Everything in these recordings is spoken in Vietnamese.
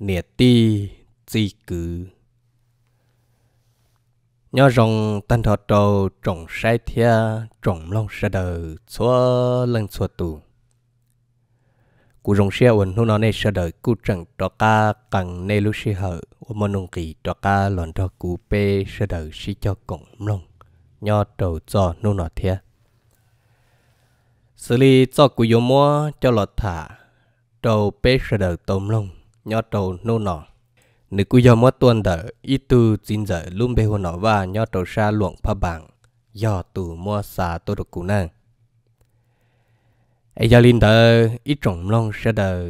nè ti chi cử nhớ rồng tan thọ trầu trồng sai thia trồng long sa đời xóa lần xóa tù cú rồng xe ổn hôn nó này sa đời cú trần trọ ca càng nê lúc xe hở ổn môn nông kỳ trọ ca lòn trọ cú bê sa đời xí cho cổng long nhớ trầu cho nô nó thia xử lý cho cú yếu mua cho lọt thả trầu bê sa đời tôm long nhớ trâu nô nọ nếu cứ do mất tuần đỡ ít tu xin dở luôn bê hồn nó và nhớ trâu xa luộng pha bảng do tù mua xà tôi được cú năng ai gia linh đỡ ít trồng long sẽ đỡ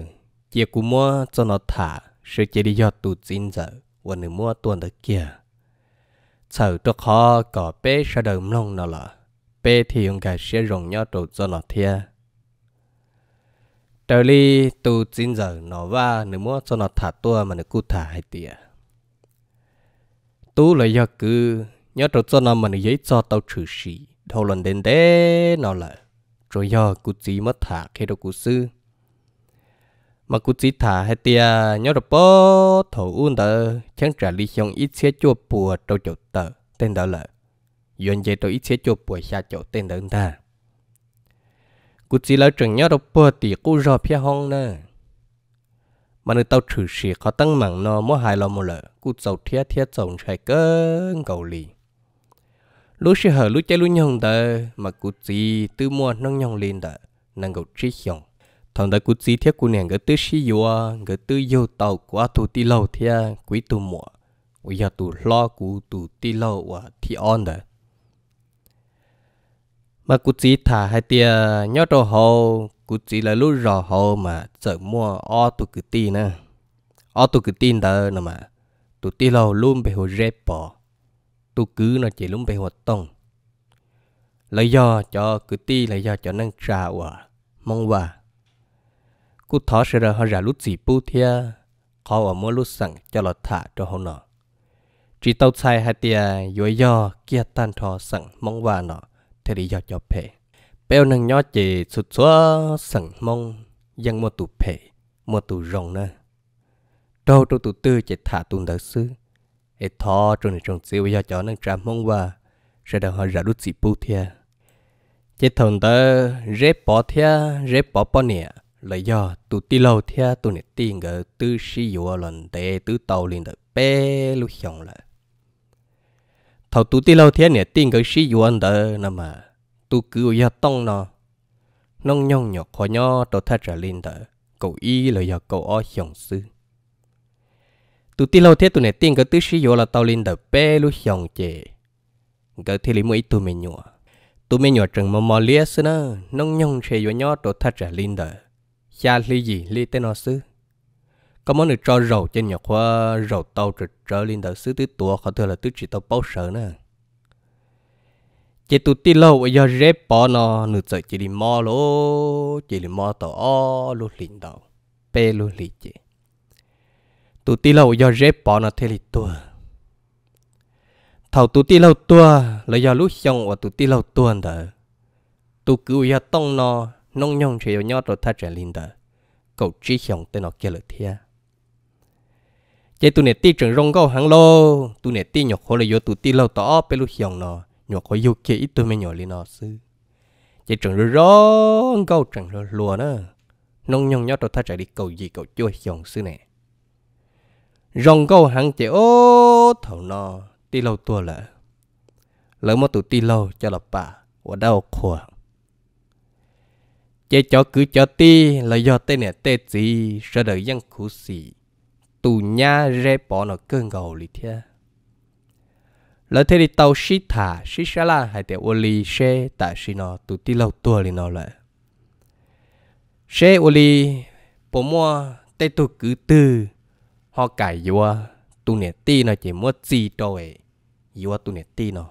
chia cú mua cho nó thả sẽ chỉ đi do tù xin dở và nếu mua tuần đỡ kia sợ cho khó có bé sẽ đỡ long nó là bé thì ông cả sẽ rồng nhớ trâu cho nó thiệt trở li tu chín giờ nó va nếu mua cho nó thả tua mà nó cút thả hai tiệt tu là do cứ nhớ trâu cho nó mà nó giấy cho tao trừ sĩ thâu lần đến thế nó là rồi do cút chỉ mất thả khi đâu cút sư mà cút chỉ thả hai tiệt nhớ được bó thầu uôn tờ chẳng trả lý xong ít xe chua bùa trâu chỗ tờ tên đó là yon dây tôi ít xe chua bùa xa chỗ tên đó ta กูจีแล้วจึงยอดปวดตีกูรอเพียห้องนะมันเต้าถือเสียเขาตั้งหมังนอมั่วหายเราหมดเลยกูเจ้าเทียเทียเจ้าชายเกินเกาหลีลูกเสียหลูกใจลูกยองเดอมากูจีตื้อมัวน้องยองลินเดอนังกูจีหยองทำได้กูจีเทียกูเนี่ยก็ตื้อชิยัวก็ตื้อโยเต่ากูอาตูตีเล่าเทียกุยตูมัววิยาตูล้อกูตูตีเล่าว่าที่อ่อนเดอ mà cụ chỉ thả hai tia nhớ đồ hồ cụ chỉ là lúc rò hồ mà sợ mua o tụ cứ tin nè o tụ cứ tin đó nè mà tụ ti lâu luôn bị hồ rep bỏ tụ cứ nó chỉ luôn bị hồ tông lấy do cho cứ ti lý do cho năng trà quả mong hòa cụ thọ sẽ ra họ ra lúc gì bu thia khó ở mua lúc sẵn cho lọt thả cho họ nọ chỉ tàu sai hai tia dối do kia tan thọ sẵn mong hòa nọ thế đi dọc dọc phê bèo nâng nhỏ chỉ sụt xóa sẵn mông dân mua tụ phê mua tụ rồng nè trâu trâu tụ tư chỉ thả tụ đỡ sư ế thọ trâu này trông xíu do chó nâng trà mông qua sẽ đào hỏi rả đút xì bù thia chỉ thằng tớ rế bỏ thia rế bỏ bỏ nè lấy do tụ ti lâu thia tụ này tiền ngờ tư sĩ dùa lần tê tứ tàu liền đợi bé lúc xong lại thầu tú tí lâu thế nè tin cái sĩ yuan đó nè mà tú cứ ya tông nó nong nhong nhọc khó nhó đồ thật trở lên đó cậu y là ya cậu o hiong sư tú tí lâu thế tụi nè tin cái tứ sĩ yuan là tao lên đó bé lu hiong chè cái thì lý mới tụi mình nhọ tụi mình nhọ trừng mò mò lia sư nè nông nhong chè yuan nhó đồ thật trở lên đó xa lý gì lý tên nó sư có món được cho rầu trên nhà khoa rầu tàu trở trở lên đầu xứ tứ tua khó thừa là tứ chỉ tàu bao sợ nữa chị tụ ti lâu giờ rep bỏ nó nửa giờ chị đi mò lô chị đi mò tàu o lô lìn đầu pe lô lì chỉ tụ ti lâu giờ rep bỏ nó thế lì tua thầu tụ ti lâu tua là do lúc xong và tụ ti lâu tua đó tụ cứ giờ tông nó nông nhông chỉ nhót rồi thắt trở lên đó cậu chỉ xong tên nó kia là thiệt chế tu nè ti trường rong gâu hàng lô tu nè ti nhọc khó là vô tu ti lâu tỏ bê lúc hiòng nó nhọc khó vô kia ít tu mày nhỏ lên nó sư chế trường rồi rong gâu trường rồi lùa nữa nông nhông nhó tao thay chạy đi cầu gì cầu chui hiòng sư nè rong gâu hàng chế ô thầu nó ti lâu tua lỡ lỡ mà tu ti lâu cho là bà ở đau khổ chế chó cứ chó ti là do tên nè tê gì sợ đời dân khổ xì tù nha rê bỏ nó cơn gầu lì thia lỡ thế thì tàu xí thả xí xá là hay tiểu ô lì xe tạ xí nó tụ tí lâu tua lì nó lại xe ô lì bố mua tê tụ cứ tư họ cải dùa tụ nè tí nó chỉ mua gì rồi dùa tụ nè tí nó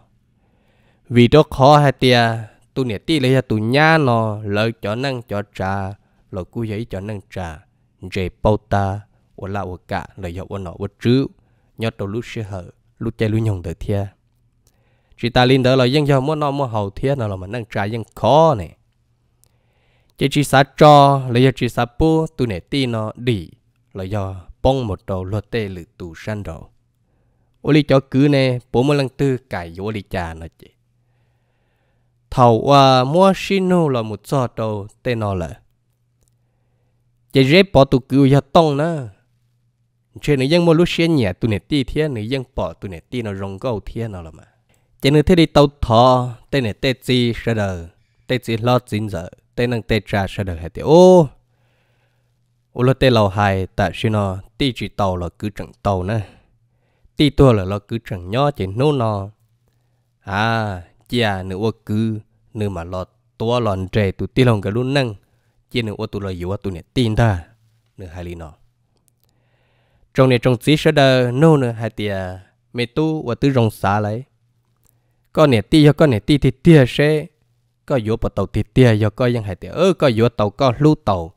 vì đó khó hay tia tụ nè tí lấy ra tụ nha nó lỡ cho năng cho trà lỡ cú giấy cho năng trà rê bao ta 我老我 cả lời dọc 我 nọ 我 chứ nhớ đầu lúc xe hở lúc chạy lúc nhồng tới thia chỉ ta linh đỡ là dân giàu mua nó mua hầu thia nào là mà đang trả dân khó nè. chỉ chỉ sa cho lấy giờ chỉ sa bu tu nè ti nó đi là do bông một đầu luật tê lự tù san đầu ô li cho cứ nè bố mua lăng tư cải vô li trà nó chị thầu qua mua xinu là một trò đầu tê nó là chỉ rép bỏ tụ cứ giờ tông nữa chuyện nữ dân mua lúc xuyên nhà tụi nè bỏ tụi nó rong câu nó là mà chỉ nữ thế đi tàu thọ tên nè tê chi sợ đời giờ tên năng tê trà sợ ô ô lo tê lầu tại xin nó ti chỉ tàu là cứ trận tàu nè ti tua là lo cứ trận nhỏ chỉ nô nó à chia à, nữ ô cứ nữ mà lo tua lòn trẻ tụi ti lòng cái luôn năng chỉ nữ ô tụi lo yếu tụi nè tin ta nữ hai lý trong này trong tí sơ đờ nô nữa hai tia mẹ tu và tư rong xả lấy con này tia con nè tia thì tia sẽ có vô bờ tàu thì tia do coi dân hai tia ơ có vô tàu có lưu tàu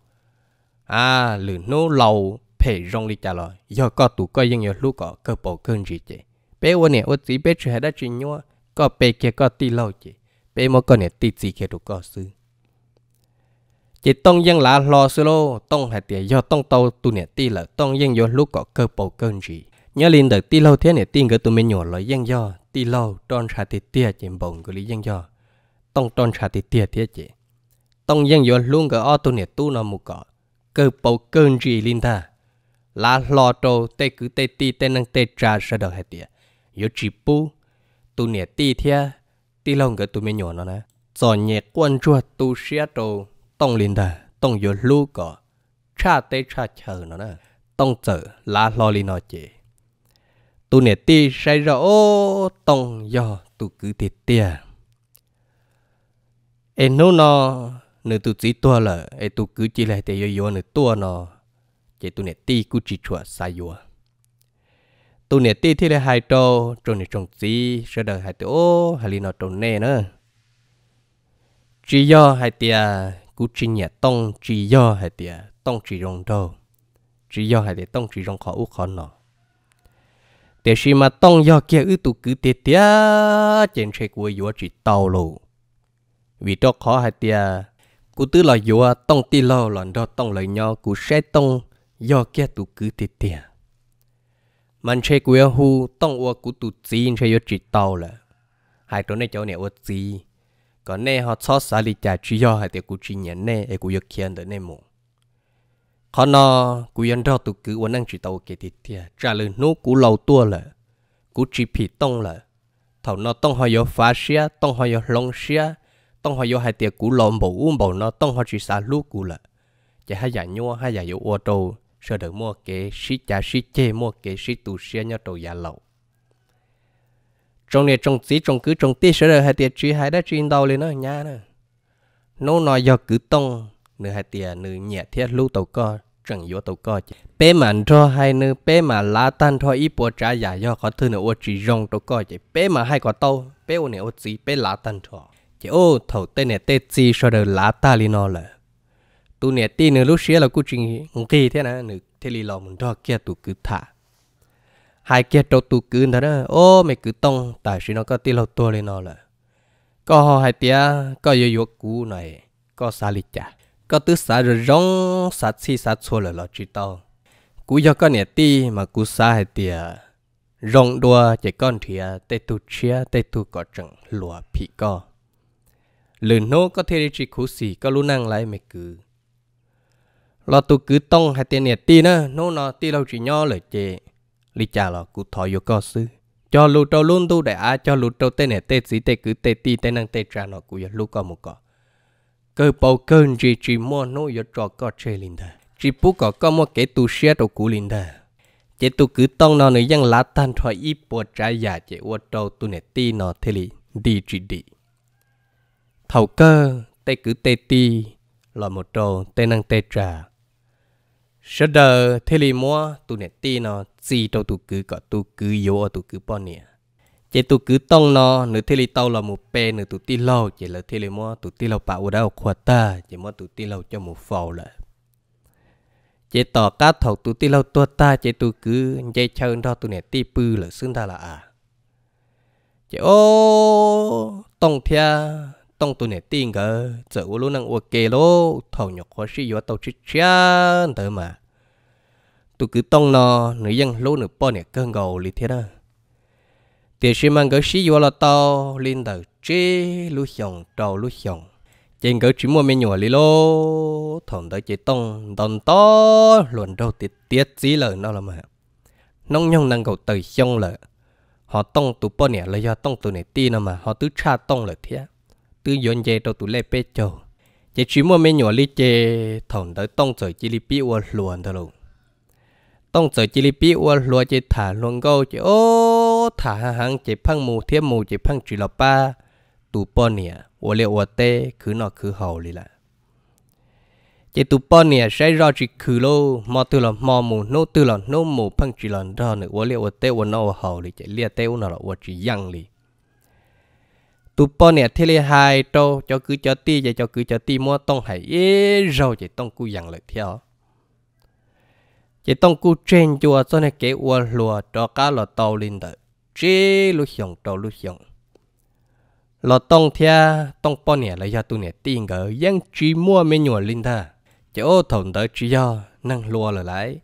à lử nô lầu phê rong đi trả lời do có tụ coi dân nhiều lưu có cơ bộ cơn gì chị bé ô nè ô tí bé chơi hai đã chuyện nhau có bé kia có tia lâu chị bé mà con nè tia gì kia đủ có xứ chỉ tông dân là lo sơ lô tông là tiền do tông tàu tu nè ti là tông dân do lúc có cơ bầu cơn gì nhớ liền được ti lâu thế nè tin cái tụi mình nhỏ lời dân do ti lâu tròn trà ti tia chỉ bồng cái lý dân do tông tròn trà ti tia thế chỉ tông dân do luôn cái o tu nè tu nó một cọ cơ bầu cơn gì liền ta là lo trâu tê cứ tê ti tê năng tê trà sẽ được hết tiền yếu chỉ bu tu nè ti thế ti lâu cái tụi mình nhỏ nó nè nhẹ quan tu 做日光做都写到。tông linh đà tông yo lu có cha tê cha chờ nó nè tông chờ lá lo li nó chế tu nè ti say ra ô tông yo tu cứ tiệt tia em nô nó nửa tu chỉ tua là em tu cứ chỉ lại tê yo yo nửa tua nó chế tu nè ti cứ chỉ chua sai yo tu nè ti thì là hai trâu trong nè trong gì sẽ được hai tu ô hai li nó trồng nè nữa chỉ do hai tia cú chỉ nhà tông chỉ do hay tiệt tông chỉ rong đâu chỉ do hay tiệt tông chỉ rong khó u khó nọ tiệt si mà tông do kia ư tụ cứ tiệt tiệt trên xe của yếu chỉ tàu lù vì đó khó hay tiệt cú tứ là yếu tông ti lâu lần đó tông lời nhau cú sẽ tông do kia tụ cứ tiệt tiệt mình xe của hu tông u cú tụ chỉ xe yếu chỉ tàu là hai chỗ này chỗ này u chỉ còn nè họ cho xả lì chả chỉ do hai tiệc cụ chỉ nhận nè ai cụ yêu kiên được nè mù khó nó cụ yên đó tụ cứ uốn năng chỉ tàu kể thịt thìa trả lời nô cụ lâu tua lợ cụ chỉ phì tông lợ thầu nó tông họ yêu phá xia tông họ yêu long xia tông họ yêu hai tiệc cụ lòm bầu uông bầu nó tông họ chỉ xả lú cụ lợ chỉ hai giả nhua hai giả yêu ô tô sợ được mua cái xí chả xí chê mua cái xí tù xia nhau trầu giả lậu trong này trong xí trong cứ trong tiết sẽ là hai tiệt truy hai đã truy đầu lên nó nhá nữa nó nói do cứ tông nửa hai tiệt nửa nhẹ thiết lưu tàu co chẳng yếu tàu co chứ bé mà cho hai nửa bé mà lá tan cho ít bộ trả giả do có thứ nửa ô chỉ rong tàu co chứ bé mà hai có tàu bé ô này ô chỉ bé lá tan cho chứ ô thầu tên này tê chi so đời lá ta li nó là tu này ti nửa lúc xía là cứ trình nghi thế này nửa thế li lò mình cho kia tụ cứ thả hai kia trâu tu cứ thế đó ô mày cứ tông tại sự nó có tiền lâu tua lên nó là có hai tia có yêu yêu cũ này có xa lịch chả có tứ xa rồi rong xa chi xa xua là lo chỉ tao cú do con nhẹ ti mà cú xa hai tia rong đua chạy con thì tê tu chia tê tu có chẳng lùa phì co lần nô có thể chỉ cú xì có lu năng lại mày cứ lo tu cứ tông hai tia nhẹ ti nữa nô nó ti lâu chỉ nho lời chê Lý cha là cụ thọ yếu co sư. Cho lù trâu luôn tu để á cho lù trâu tên này tê sĩ tê cứ tê ti tê năng tê trà nó cụ yếu lù có một cọ. Cơ bầu cơn chỉ chỉ mua nô yếu trò có chơi linh thờ. Chỉ bú có có một cái tu xe đồ cụ linh thờ. Chế tu cứ tông nó nữ dân lá tan thoại y bộ trái giả chế ô trâu tu này ti nó thế lì đi chỉ đi. Thầu cơ tê cứ tê ti là một trâu tê năng tê trà sơ đờ thế li mua tụ nè ti nó gì đâu tụ cứ có tụ cứ yếu tụ cứ bao nè chế tụ cứ tông nó nửa thế li tàu là một pe nửa tụ ti lâu chế là thế li mua tụ ti lâu bảo đâu khoa ta chế mua tụ ti lâu cho một phò lại chế tỏ cá thầu tụ ti lâu tua ta chế tụ cứ chế chơi đó tụ nè ti pư là xưng ta là à chế ô tông thia tông tu nè tin cơ giờ u luôn năng u kê lô thầu nhọc khó sĩ yếu tàu chít chá thế mà tụi cứ tông nó nữ dân lô nữ bò nè cơn gầu lì thế đó thì sĩ mang gỡ sĩ yếu là tàu lên đầu chế lú xong trâu lú xong trên gỡ chỉ mua mấy nhỏ lì lô thằng tới chế tông đòn to luồn đâu tiết tiết gì lời nó là mà nông nhông năng cầu tới xong lợi họ tông tụi bò nè, là do tông tụi này tin mà họ tứ cha tông là thế tư dọn dẹp đầu tủ lệ bê chầu chỉ chỉ mua mấy nhỏ lì chè thòng tới tông trời chỉ lì bi ua luồn thôi luôn tông trời chỉ lì bi ua luồn chỉ thả luồn câu chỉ ô thả hàng hàng chỉ phăng mù thiếp mù chỉ phăng chỉ là ba tủ bò nè ua lệ ua tê cứ nó cứ hầu lì lại chỉ tụ bò nè sẽ ra chỉ khử lô mà từ là mà mù nô từ là nô mù phăng chỉ là ra nữa ua lệ ua tê ua nó hầu lì chỉ lìa tê ua nó là ua chỉ giăng tu po nè thế li hai trâu cho cứ cho ti vậy cho cứ cho ti mua tông hải ế rồi vậy tông cu dặn lời theo vậy tông cu trên chùa cho nên kế ua lùa cho cá lò tàu lên đợi chế lu xiong trâu lu xiong lò tông thea tông po nè lấy do tu nè ti ngờ giang chỉ mua mấy nhùa lên ta, chỗ ô thồng tới chỉ do năng lùa là lại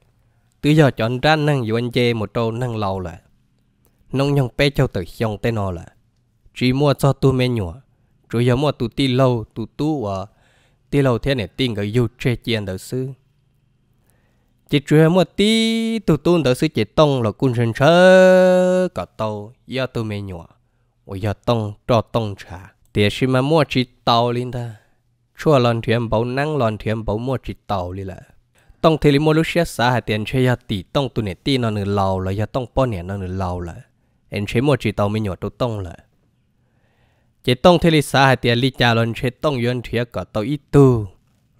tự do chọn ra năng dù anh chê một trâu năng lâu là nông nhông pe châu tử xiong tên nó là chỉ mua cho tu mẹ nhủa chủ yếu mua tu ti lâu tu tu ở ti lâu thế này tin cái yêu chơi chuyện đầu sư chỉ chủ yếu mua ti tu tu đầu sư chỉ tông là cun sơn sơ cả tàu do tu mẹ nhủa ở do tông cho tông trà tiền xí mà mua chỉ tàu lên ta chua lon thuyền bảo năng lon thuyền bảo mua chỉ tàu đi là tông thì lý mua lúc xe xã hà tiền chơi ya tỷ tông tu nó nửa lầu là ya tông po nè nó nửa lầu là em chơi mua chỉ tàu mình nhổ tu tông là จต้องเทลิสาหาเตียลิจารนเชต้องยนเทียก่อตอีตู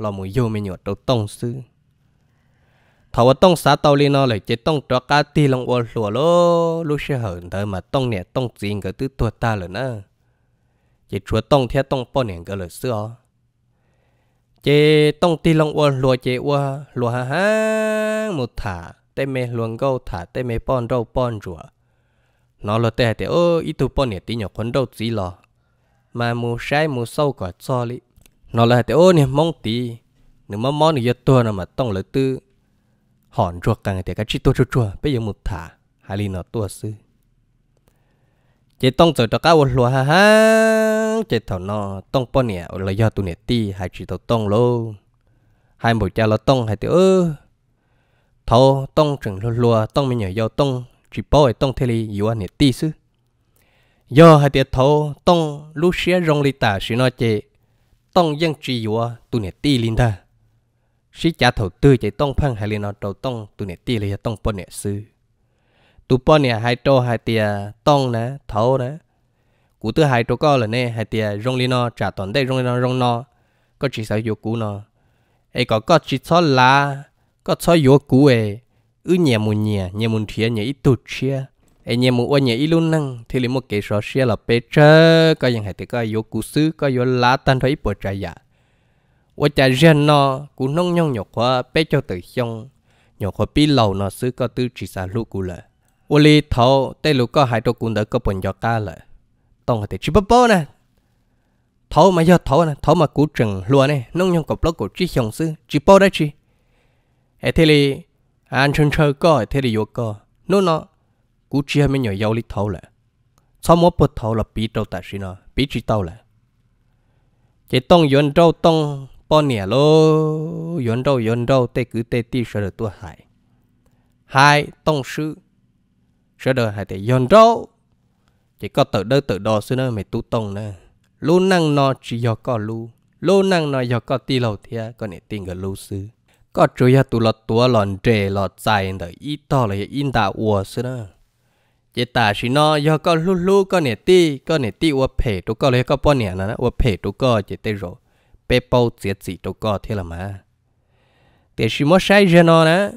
เราหมูโยไม่หยดเราต้องซื้อถ้าว่าต้องสาตอลีนอเลยจะต้องตรวกาตีลงวอลัวโลลูเชหินเธอมาต้องเนี่ยต้องจริงกับตัวตัวตาเลยนะจะชัวต้องเทียต้องป้อนเนี่ยก็เลยเสื้อจะต้องตีลงวอลัวเจว่าลัวฮ่ามดถาเต้ไม่ลวงก็ถาเต้ไม่ป้อนเราป้อนจัวนอเราแต่แต่อออีตูป้อนเนี่ยตีหยกคนเราจีรอมามูใช้มูเศร้ากว่ซอลินอนเลยแต่โอ้เนี่ยมองตีหนึ่งมอมอนี่ยตัวน่ะมันต้องเลยตื้อหอนจวกกันแต่ก็ชิตัวชั่วๆไปยังมุดถาฮาลีนอตัวซื้อจะต้องเจอตะก้าวหัวฮ่าฮ่าจะถหนอต้องป้อนเนี่ยเราอยากตัวเนี่ยตีหายจิตต้องโลหายหมดใจเราต้องหายแตอท้อต้องจึงรัวต้องไม่เหนื่อยต้องจีบป่อยต้องเทลียวเนี่ยตีซื้อ do hai tiệt thô tông lúc xé rong li tả xí nó chê tông dân trì vua tu nè ti linh ta sĩ trả thầu tư chạy tông phăng hai liền nó đầu tông tu nè ti là tông bò nè sư tu bò nè hai trâu hai tiệt tông nè thầu nè cụ tư hai trâu co là nè hai tiệt rong li nó trả toàn đây rong li nó rong nó có chỉ sợ vô cú nó ấy có có chỉ cho là có cho vô cú ấy ư nhẹ mùn nhẹ nhẹ mùn thiệt nhẹ ít tụt chia anh em muốn nhảy luôn năng thì lấy một cái số xe là bê chơ có thì có yếu cú sư có lá tan thấy bộ trái giả dạ. ở trái gen nó cú nông nhông nhọc quá bê cho tự xong nhọc quá bị lầu nó sư có tư chỉ xả lũ cú lợ ở lì thầu tây lũ hai đôi cú đỡ có bận cho ca tông thì chỉ bơ bơ nè thầu mà do thầu nè thầu mà cú trừng luôn nè nông nhông cọp lốc của chỉ xong sư chỉ bơ đấy chỉ hệ thì lì à, anh chân chơi có hệ thì lì yếu có nó cú chia mấy nhỏ dâu lít thâu lại sau mỗi bữa thâu là bị trâu tại xin nó bí chỉ tàu lại chỉ tông yến trâu tông bao nẻ lô yến trâu yến trâu tê cứ tê ti sợ được tua hại hai tông sư sợ được hại thì yến trâu chỉ có tự đơ tự đo xưa nữa mày tu tông nè, lô năng nó chỉ do có lu lô năng nó do có ti lầu thia có nể tin cái lu sư có chú ya tu lọt tua lòn trề lọt dài đợi ít to là in đạo ua xưa nữa chị ta chỉ nó do có lú lú, có nè ti có nè ti ua phê tụ có lấy có bao nè nó ua phê tụ có chị tê rồi bê bao chết chị tụ có thế là mà để chỉ mất sai giờ nó nè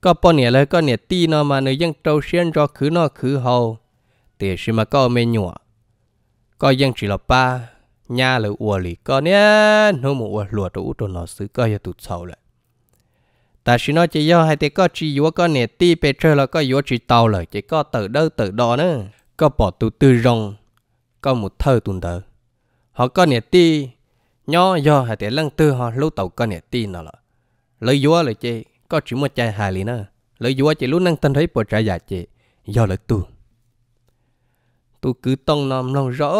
có bao nè lấy có nè ti nó mà người dân trâu xuyên cho khứ nó khứ hầu để chỉ mà có mê nhọ có dân chỉ là ba nhà là ua lì có nè nó một ua lùa tụ tụ nó xứ có giờ tụt sầu lại ta chỉ nói chỉ do hai thì có chỉ yếu có nè ti bê chơi là có yếu chỉ tàu lời chỉ có từ đâu từ đó nữa có bỏ tụ tư rong có một thơ tuần đỡ họ có nè ti nhỏ do hai thì lăng tư họ lúc tàu có nè ti nào là lấy yếu lời chị có chỉ một chai hài liền nữa lấy yếu chỉ lúc năng tân thấy bộ trái giả chỉ do lời tu tu cứ tông nom lòng rõ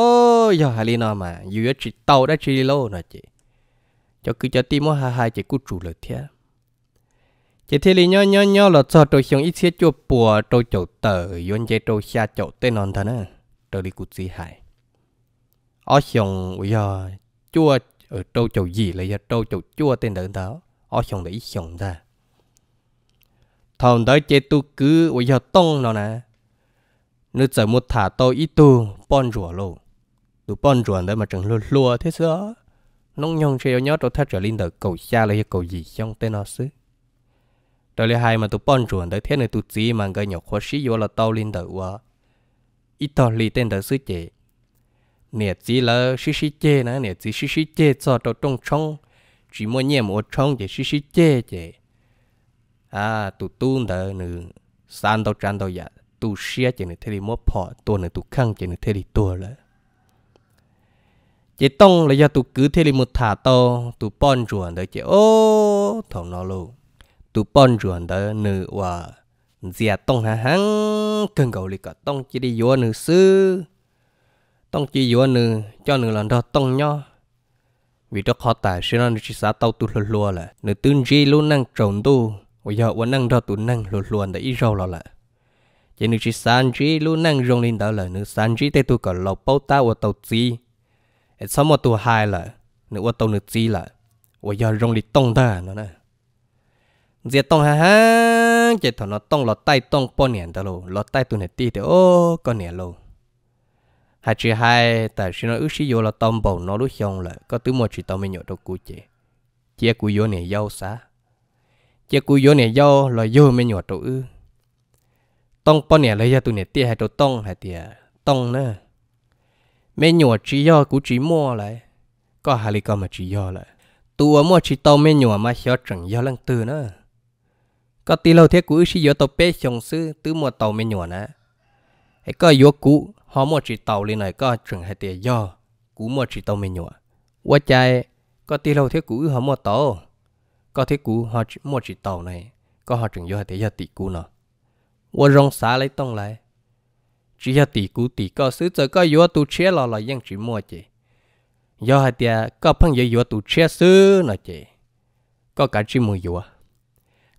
do hài liền nào mà yếu chỉ tàu đã chỉ lô nữa chỉ cho cứ cho ti mua hai hai chỉ cút chủ lời thiệt chỉ thế là nhớ nhớ nhớ là cho tôi xuống ít xíu chua bùa tôi chỗ tờ yon chế tôi xa chỗ tên non thân à tôi đi cút gì hại ở xuống bây giờ chua ở tôi chỗ gì là giờ tôi chỗ chua tên đỡ đó ở xuống để xuống ra thằng đó chế tôi cứ bây giờ tông nó nè nếu giờ một thả tôi ít tu bón rùa luôn tu bón rùa đấy mà chẳng lùa lùa thế sao nông nhông chơi nhớ tôi thắt trở lên đỡ cầu xa là cầu gì xong tên nó xứ rồi lấy hai mà tụ bón ruộng tới thế này tụ gì mà cái nhỏ khó sĩ vô là tao lên đầu quá ít tao lì tên đầu sư chế nè chỉ là sĩ sĩ chế nè nè chỉ sĩ sĩ chế cho tao trong trong chỉ mua nhẹ một trong chỉ sĩ sĩ chế chế à tụ tu đầu nữ san tao trăn tao dạ tụ xia chế nữ thế đi mua phò tua nữ tụ khăng chế nữ thế đi tua là chỉ tông là do tụ cứ thế đi một thả tao tụ bón ruộng tới chế ô thằng nó luôn tu bon ruộng đó nữ và dìa tông hà hắn cần cầu lì cả tông chỉ đi vô nữ sư tông chỉ vô nữ cho nữ lần đó tông nhau vì đó khó tả sẽ nó chỉ xã tao tu lùa lùa là nữ tương gì luôn năng trồng tu bây giờ vẫn năng đó tu năng lùa lùa để ít rau là chỉ nữ chỉ sản chỉ luôn năng rong lên đó là nữ san chỉ tây tu cả lộc bao ta và tàu chi sau một tu hai là nữ và tàu nữ chi là bây giờ rong lên tông ta nó nè giờ tông ha ha giờ thằng nó tông lọt tay tông bao nhiêu đó luôn lọt tay tụi này tí thì ô con nè luôn hai chị hai tại chị nó ước sĩ vô là tông bầu nó lúc xong lại, có tứ một chị tông mình nhậu đâu cú chế. chia cú vô này dâu xá chia cú vô này dâu là vô mình nhậu đâu ư tông bao nhiêu lấy ra tụi này tí hay đâu tông hay tía tông nữa mình nhậu chỉ do cú chỉ mua lại có hai ly con mà chỉ do lại tụi mua chỉ tông mình nhậu mà hiểu chẳng do lăng từ nữa có tí lâu thế cũ chỉ yếu tàu bé chồng sư tứ mùa tàu mới nhỏ nè ấy có yếu cũ họ mua chỉ tàu lên này có chuẩn hai tiền do cũ mua chỉ tàu mới nhỏ qua chạy có tí lâu thế cũ họ mua tàu có thế cũ họ mua chỉ tàu này có họ chuẩn yếu hai tiền do tỷ cũ nọ qua rong xá lấy tông lại chỉ hai tỷ cũ tỷ có sư giờ có yếu tu chế lò lò dân chỉ mua chỉ, do hai tiền có phân yếu yếu tu chế sư nọ chỉ, có cả chỉ mua yếu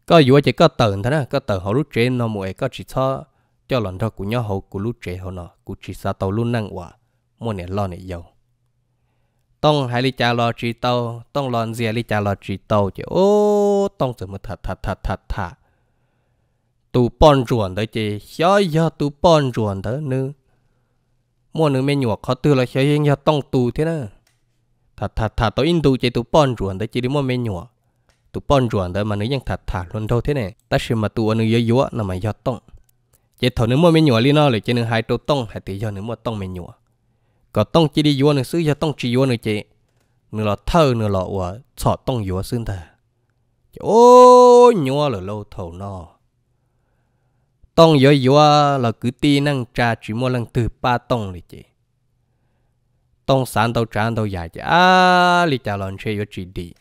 có dù chỉ có tận thế nè có tận họ lúc trẻ nó mùi có chỉ cho cho lần đó của nhau họ của lúc trẻ họ nó của chỉ sao tàu luôn năng quả mua này lo này giàu tông hai ly trà lo chỉ tàu tông lon dìa ly trà lo chỉ tàu chứ ô tông từ một thật thật thật thật thật tu bon ruộng đấy chứ xó ya tu bon ruộng đó nữa mua nữa mấy nhụa họ tư là xó giờ tông tu thế nè thật thật thật tao in tu chỉ tu bon ruộng đấy chứ đi mua mấy nhụa tụ bọn ruộng đó mà nữ nhân thật thà luôn đâu thế này ta sự mà tụ ở nữ yếu yếu là mà do tông chỉ thầu nữ mua mình nhựa liên nó là chỉ nữ hai trâu tông hay tỷ do mua tông mình nhựa có tông chỉ đi yếu nữ xứ do tông chỉ yếu nữ chị nữ là thơ nữ là ở sọ tông yếu xương ta ô nhựa là lâu thầu nó tông yếu yếu là cứ ti năng trà chỉ mua lần từ ba tông là chị tông sản tàu tràn tàu dài à lì chả lon chỉ đi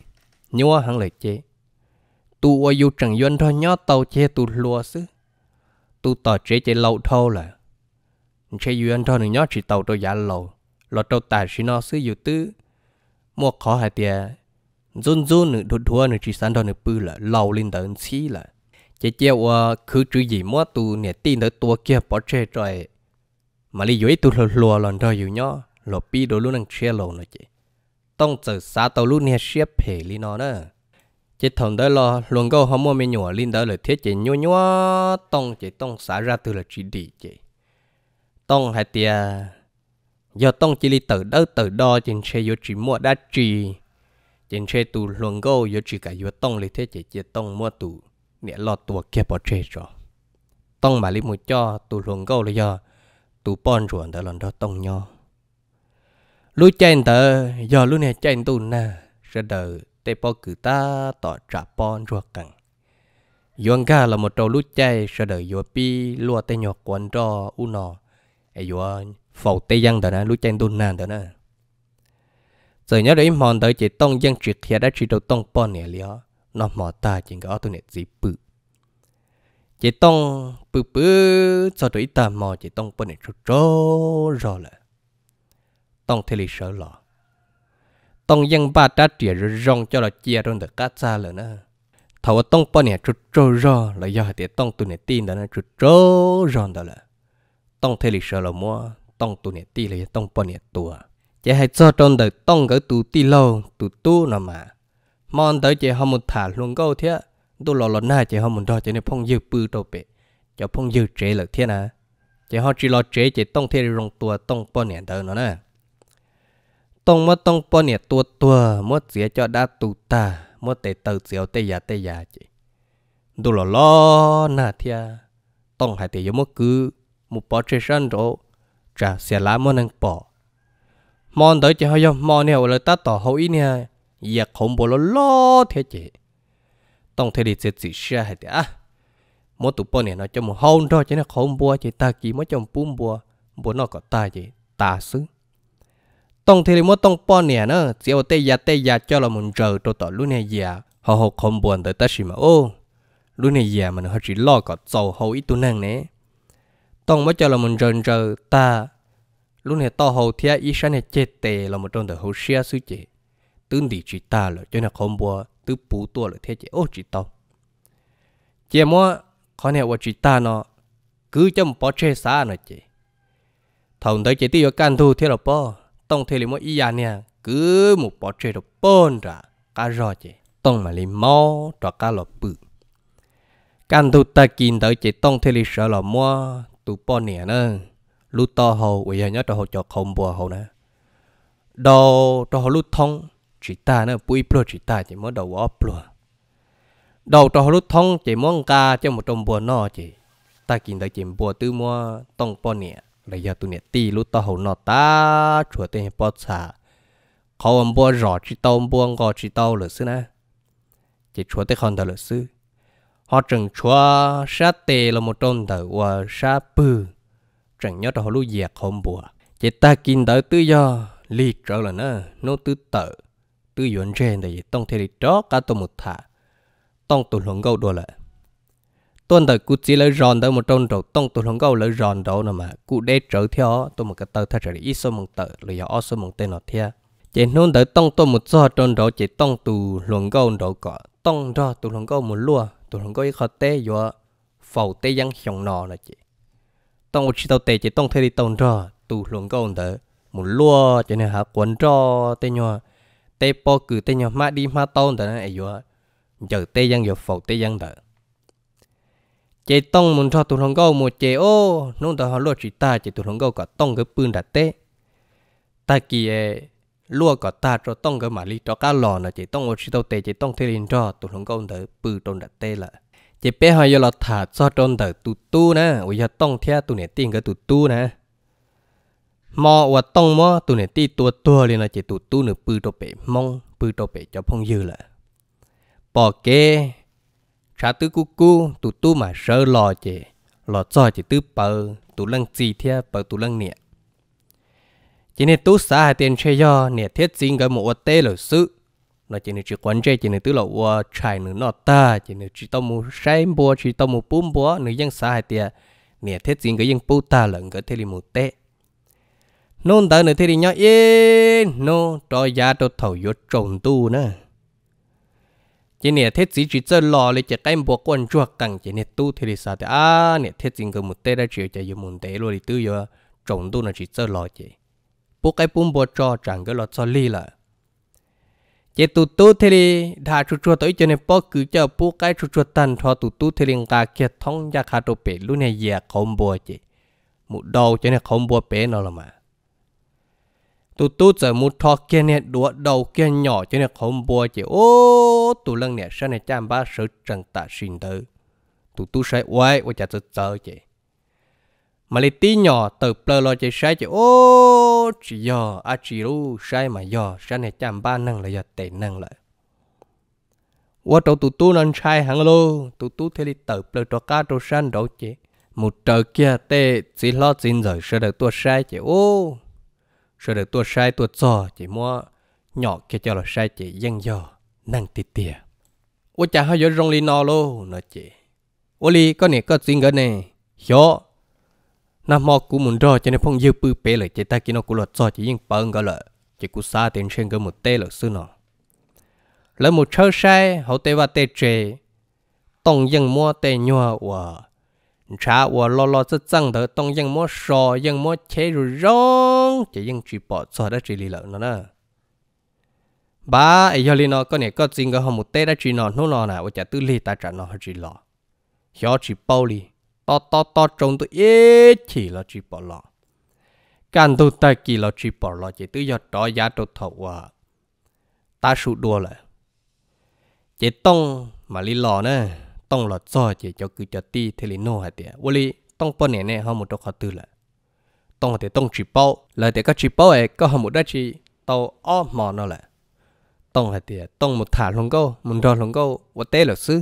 nhua hắn lời chế tu ở dù chẳng doanh thôi nhó tàu chế tu lùa xứ tu tỏ chế chế lâu thâu là chế yuan thôi nhó chỉ tàu tôi giả lâu lọt tàu tài xí nó xứ dù tư mua khó hai tia run run nữ thua thua nữ chỉ sẵn thôi nữ bư là lâu lên tới xí là chế chế qua cứ chữ gì mua tu nè tin tới tua kia bỏ chế rồi mà lý dưới tu lùa lòn thôi dù nhó lọt pi đồ luôn ăn chế lâu nữa chế tông trở xa tàu lúc nha xếp phê lý nó nữa thằng đó lo luôn câu họ mua mấy nhỏ linh đó là thiết chỉ nhua nhua tông chỉ tông xả ra từ là chỉ đi chỉ tông hay tia giờ tông chỉ li từ đó từ đó trên xe vô chỉ mua đá trì trên xe tù luôn câu vô chỉ cả vô tông li thiết chỉ chỉ tông mua tù nè lo tua kia bỏ xe cho mà li mua cho tù luôn câu là giờ tù bon ruộng lần đó tông nhau lúc chen tờ giờ lúc này chen tu na ra đời tê po cử ta tỏ trả pon ruột cẳng yuan ca là một trâu lúc chay ra đợi yuan pi lúa tê nhọt quán cho u nò. ai yuan phẩu tê giang tờ na lúc chen tu na tờ na giờ nhớ đấy mòn tới chỉ tông giang triệt thiệt đã chỉ đầu tông pon nè lió nó mò ta chỉ có tu nè gì bự chỉ tông bự bự cho tới ta mò chỉ tông pon nè trâu trâu rồi là tông thế lý sở lọ tông dân ba trả tiền rồi rong cho là chia rồi được cá xa rồi nữa thầu tông bao nè chút trâu ro là do thì tông tụi nè tin đó là chút trâu ro đó là tông thế lý sở lọ mua tông tụi nè tin là tông bao nè tua chỉ hay cho trong đời tông cái tụ ti lâu tụ tu nó mà mòn tới chỉ họ một thả luôn câu thế tôi lọ lọ na chỉ họ một đo chỉ nên phong dư bự đâu bể cho phong dư trễ lực thế nè chỉ họ chỉ lọ trễ chỉ tông thế rong tua tông bao nè đời nó nè tông mất tông bò nè tua mất dĩa cho đã tụ ta mất tê tờ diều tê giả tê giả chị đủ lo lo nà thia tông hai tê yếu mất cứ một bò chơi rồi trả xe lá mất năng bò mòn tới chị hơi mòn nè lời ta tỏ hậu nè giặc không bò lo lo thế chị tông thế đi sẽ chỉ xe hai tê à mỗi tụ bò nè nó cho một hôn thôi chứ nó không bùa chị ta kỳ mỗi chồng bùm bùa bùa nó có ta chị ta xứng tông thì mua tông po nè nó chỉ ở tây giá tây cho là muốn chờ tôi tỏ lúc họ học không buồn tới ta ô lúc này già chỉ lo có giàu hậu ít tu năng tông mới cho là muốn chờ chờ ta lúc này to hậu ít sáng này chết tệ là một trong đời hậu xia sư chị tương đi chỉ ta là cho nên không buồn tứ tua là thế chị ô chỉ tông chị mua khó này của chỉ nó cứ trong bỏ chê xa nó thằng đấy chị tiêu can thu thế là bỏ tông thế li mo iya nè cứ một bỏ chơi được bôn ra cá rò chị tông mà li mò cho cá lọ bự căn tu ta kín tới chị tông thế li sợ lọ mua tu bôn nè nè lúc to hồ bây giờ nhớ cho hồ cho không bùa hồ nè đầu cho hồ lúc thông chỉ ta nè bùi bùa chỉ ta chỉ mới đầu ó bùa đầu cho hồ lúc thông chỉ mong ca cho một trong bùa nò chị ta kín tới chị bùa tư mua tông bôn nè là giờ tụi nè tì lúc tao hầu nọ ta chùa tên bó xa, khó ông bó rõ chi tao ông bó ngò chi tao lỡ sư nè chỉ chùa tên không tao lỡ sư họ trừng chùa xa tê là một trong tờ và xa bư chẳng nhớ tao lúc dẹt không bùa chỉ ta kinh tới tư do lì trở là nó nó tư tợ tư yuan trên thì tông thể đi đó cả tụi một thả tông tụi luận câu đùa lại tôi tới cụ chỉ lấy ròn tới một trôn rồi tông tôi không câu lấy ròn đâu nè mà cụ để trở theo tôi một cái tờ thay rồi ít số một tờ lấy ở số một tên nó theo chỉ nôn tới tông tôi một số trôn đó chỉ tông tụ luồng câu đó có tông ra tụi không câu một lúa tụi không câu khó tê vô phẩu tê giăng hiồng nọ nè chị tông chỉ tàu tê chỉ tông thay đi tông ra tụi luồng câu đó một lúa cho nên hả quấn ra tê nhau tê po cử tê nhau má đi má tông đó này vô giờ tê giăng giờ phẩu tê giăng đó chế tông muốn cho tụi hồng gâu một chế ô nông đó họ lúa chỉ ta chế tụi hồng gâu có tông cái bươn đặt tê ta kia ờ, lúa có ta cho tông cái mà lý cho cá lò nè chế tông ô chỉ tàu tê chế tông thế liền cho tụi hồng gâu thở bư trôn đặt tê là chế bé họ giờ là thả cho trôn thở tụ tu nè ôi giờ tông theo tụi này tiền cái tụ tu nè mò và tông mò tụi này ti tua tua liền là chế tụ tu nửa bư trâu bể mong bư trâu bể cho phong dư là bỏ kê Trả tư cu cu, tụ tu mà sơ lo chè. lo cho chè tư bờ, tụ lăng chi thia bờ tụ lăng nịa. Chỉ nên tú xã hai tiền chơi do, nịa thiết xin gọi một tê lửa sự. Nó chỉ nên chỉ quan chơi, chỉ nên tư lộ ua trải nữ nọ ta, chỉ nên chỉ tao mù say bùa, chỉ tao mù bùm bùa, nữ dân xã hai tiền. Nịa thiết xin gọi dân bù ta lợn gọi thế lì mù tê nôn tới nữa thì đi nhá yên nô cho giá cho thầu vô trồng tu nữa จเนี่ยเทศจีจีเจอรอเลยจะใกล้บวกกวนจวกกังจเนี่ยตู้เทลิซาแต่อ่าเนี่ยเทศจริงก็มุดเตได้เจอใจอยู่มุนเตะลอยตู้เยอะจงตู้น่ะจีเจอรอเจปุ๊กไอปุ่มบวกจอจังก็ลอดซอลี่ละเจตุตู้เทลิถ้าชุชัวตัวอีเจเนปอกือเจ้าปู้ไกชุชัวตันทอตุตุเทลิงกาเกียท้องยาคาโตเปลุเนเยียขมบัวเจมุดดอเจเนขมบัวเปนอละมา tu tụ giờ muốn thọ kia nè đũa đầu kia nhỏ cho nè không bùa chỉ ô tu lần nè sao nè chăm ba sợ trần tạ xin thử tu tụ sai quay quay chặt sợ chị mà lấy tí nhỏ từ plơ lo chị sai chị ô chỉ giờ à chị lu sai mà giờ sao nè chăm ba năng là giờ tệ năng lại qua chỗ tụ tụ nên sai hẳn luôn tụ tụ thế từ plơ cho cá cho san đó chị một kia tê chỉ lo rồi sẽ được tôi sai chị ô sợ được tôi sai tôi cho chỉ mua nhỏ kia cho là sai chị dân dò năng tì tìa ô chả hơi rong li no lô nó chị ô li có nè có xin gỡ nè hiểu nằm mò cũng muốn rồi cho nên phong dư bự bể lại chị ta kia nó cũng lọt cho chị dân bận gỡ lại chị cú xa tiền sen gỡ một tê lọt xưa nọ lấy một chơi sai hậu tê và tê trề tổng dân mua tê nhua và cha wo lo lo zhe zang de tong yang mo sho yang mo che ru rong chỉ yang chỉ bỏ cho đã chỉ lý lợ nó nè ba ấy giờ lý nó có này có chính cái hôm một tết đã chỉ nó nô nó nè, chả tư lý ta trả nó chỉ lọ hiểu chỉ bao lý to to to trông tôi ít chỉ là chỉ bỏ lọ càng tôi ta kỳ là chỉ bỏ lọ chỉ tư giờ đó giá đồ thầu à ta sụt đua lại chỉ tông mà lý lọ nè tông là cho chỉ cho cứ cho ti thế là nô hạt tiền vô lý tông bao nè nè họ một đôi khó tư là tông thì tông chỉ bao là để các chỉ bao ấy có họ một đôi chỉ tàu ó mò nó là tông hạt tiệt, tông một thả lông câu một đòn lông câu và tê là sư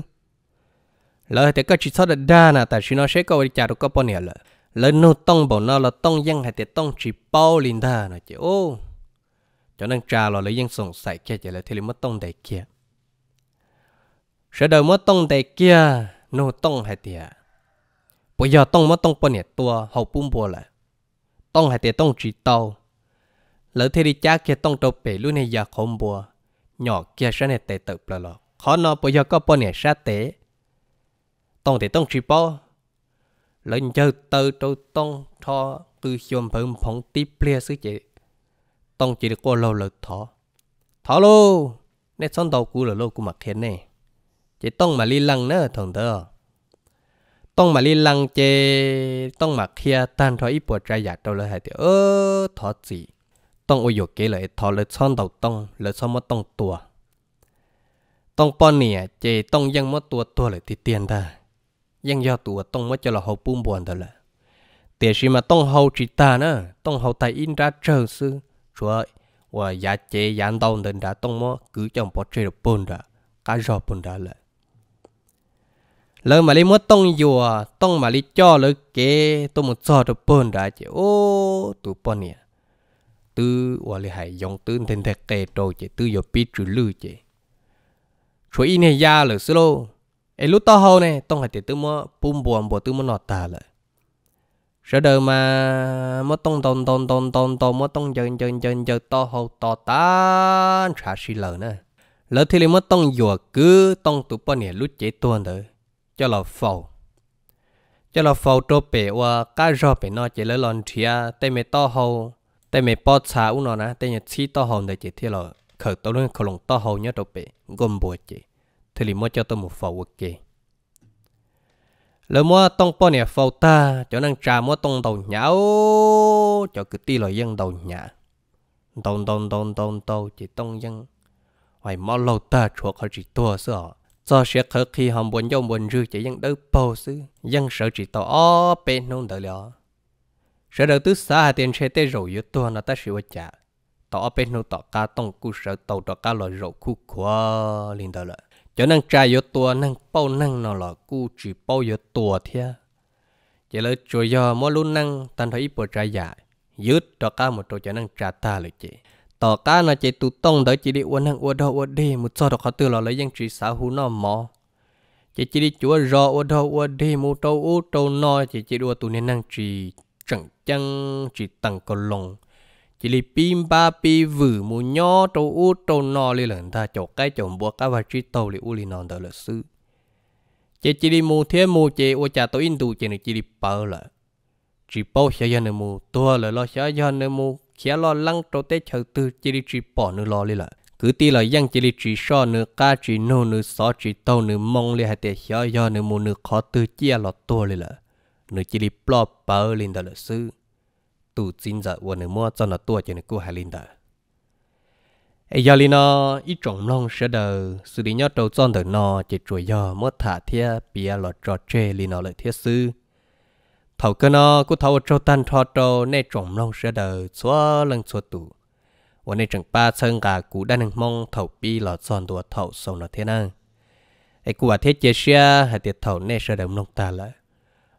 lời thì các chỉ sau đó đa là tại chỉ nó sẽ có đi trả được các bao nè là lời nô tông bảo nó là tông dân hạt tiền tông chỉ bao liền đa là chỉ ô cho nên trả là lấy dân sòng sài kia chỉ là thế là mất tông đại kia sẽ đâu mất tông tay kia nô tông hay tiệt bây giờ tông mất tông bên này tua hậu bùm bùa lại tông hay tiệt tông chỉ tàu lỡ thế đi cha kia tông đầu bể luôn này giờ không bùa nhỏ kia sẽ này tệ tự bờ lọ khó nó bây giờ có bên này sát tế tông thì tông chỉ bao lỡ giờ từ đầu tông thọ từ xuyên phồng phồng tiếp plia sứ chế, tông chỉ được qua lâu lỡ thọ thọ lô nét son đầu cũ là lô của mặt khen này chỉ tông mà li lăng nữa thằng tớ tông mà li lăng chê tông mà kia tan thôi ít bộ trai giặt đâu lại hay thì ơ thọ gì tông ôi dục kể lại thọ lại son đầu tông lại son mất tông tua tông pon nè à, chê tông dân mất tua tua lại thì tiền ta dân do tua tông mất cho là hậu bùn buồn thật là tiền gì mà tông hậu chỉ ta nữa tông hậu tài in ra trời sư chúa và giá chế giá đầu nên đã tông mất cứ chẳng bỏ chơi được bùn ra cá rò bùn ra lại lỡ mà lấy mất tông dùa tông mà lấy cho lỡ kế tôi một giờ được bơn đã ô tụ bơn nè tư và lấy hải dòng tư thành thật kề trâu chứ tư giờ biết trừ lư chứ rồi in hay ya lỡ xí lô ấy lúc to hâu này tông hải tư bùm buồn bộ tư mơ nọt tà lỡ sợ đời mà mơ tông tông tông tông tông tông mơ tông chân chân chân chân to hâu to ta trả xí lỡ nè lỡ thì lấy mơ tông dùa cứ tông tụ bơn nè lúc chế tuần thôi cho lo phô cho lo phô trô bể và cá rô bể nó chỉ lấy lon thia tê mẹ to hầu tê mẹ bò xà u nó nè tê nhật xí to hầu để chỉ thiệt là khởi tố lên khởi lồng to hầu nhớ trô bể gồm bùa chỉ thì lì mua cho tôi một phầu ok lỡ mua tông bò nè phô ta cho năng trà mua tông đầu nhão cho cứ ti lo dân đầu nhá tông tông tông tông tông chỉ tông dân hoài mau lâu ta chuộc họ chỉ tua sợ จะเสียเขาขี้หอมบนย่อมบนรื้อจะยังเดือบโซยังเสียจิตต่อเป็นนู่นเดือดเสียเดือดสาเหตุเช่นเต้รู้อยู่ตัวนั่นตั้งสิวิตจ้ะต่อเป็นนู่นต่อการต้องกู้เสียต่อต่อการลอรู้คู่ควาลินเดือดจะนั่งใจอยู่ตัวนั่งเป้านั่งนอ่นลัะกู้จิตเป้าอยู่ตัวเถอะจะเลยจอยอมอลุนนั่งตันทอยปวดใจใหญ่ยึดต่อการหมดตัวจะนั่งจัดตาเลยเจต่อการนะเจตุต้องเดี๋ยวจีดีวันนั่งอวดดออวดดีมุดซอดเขาตื่นเราเลยยังจีสาวหูนอมอเจจีดีจัวรออวดดออวดดีมุดโตอูโตนอเจจีดัวตุเนี่ยนั่งจีจังจังจีตังกลงจีดีปีมบ้าปีวือมุดย่อโตอูโตนอเลยเหล่านั้นจบใกล้จมบัวก้าวจีโตเลยอุลีนอนเดี๋ยวเลยซื้อเจจีดีมูเทียมูเจอวจ่าโตอินดูเจนึจีดีเปิลละจีโป้เสียยันมูตัวเลยเราเสียยันมู khía lo lăng trâu tế chờ tư chỉ đi chỉ bỏ nữa lo li lại cứ ti là yang chỉ đi chỉ so nữa ca chỉ nô nữa so chỉ tàu nữa mong li hay tế hiểu do nữa mù nữa khó tư chia lo tua li lại nữa chỉ đi bỏ bờ linh đó là sư tu chín giờ vừa nữa mua cho nó tua cho nó cua hai linh đó ai giờ li nó ít trồng long sẽ đờ sự đi nhớ đầu chọn đờ nó chỉ chuối do mất thả thia bia lo trò chơi linh nó lại thiết sư thầu cơ nó cứ thầu trâu tan thọ trâu nay trồng lông sẽ đầu xóa lần xóa tủ và nay chẳng ba sơn cả cú đã nâng mong thầu pi lọ giòn đùa thầu sầu nó thế năng ấy cú thế chế xe hay tiệt thầu nay sẽ đầu lông ta lại.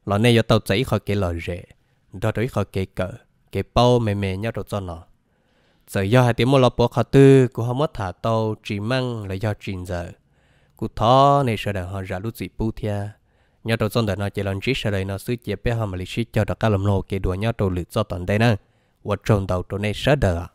lọ nay do tàu chảy khỏi cái lọ rẻ, đó đối khỏi cái cỡ cái bao mềm mềm nhau đồ cho nó giờ do hai tiếng mua lọ bỏ khó tư cú không mất thả tàu chỉ măng là do trình giờ cú thó nay sẽ đầu họ ra lúc gì bu thia nhớ đầu dân đời nó chỉ làm chỉ sợ đời nó suy chế bé hàm lịch sử cho được các lầm lô kể đùa nhớ đầu lựa do toàn đây nè và trồng đầu trồng này sợ đời à.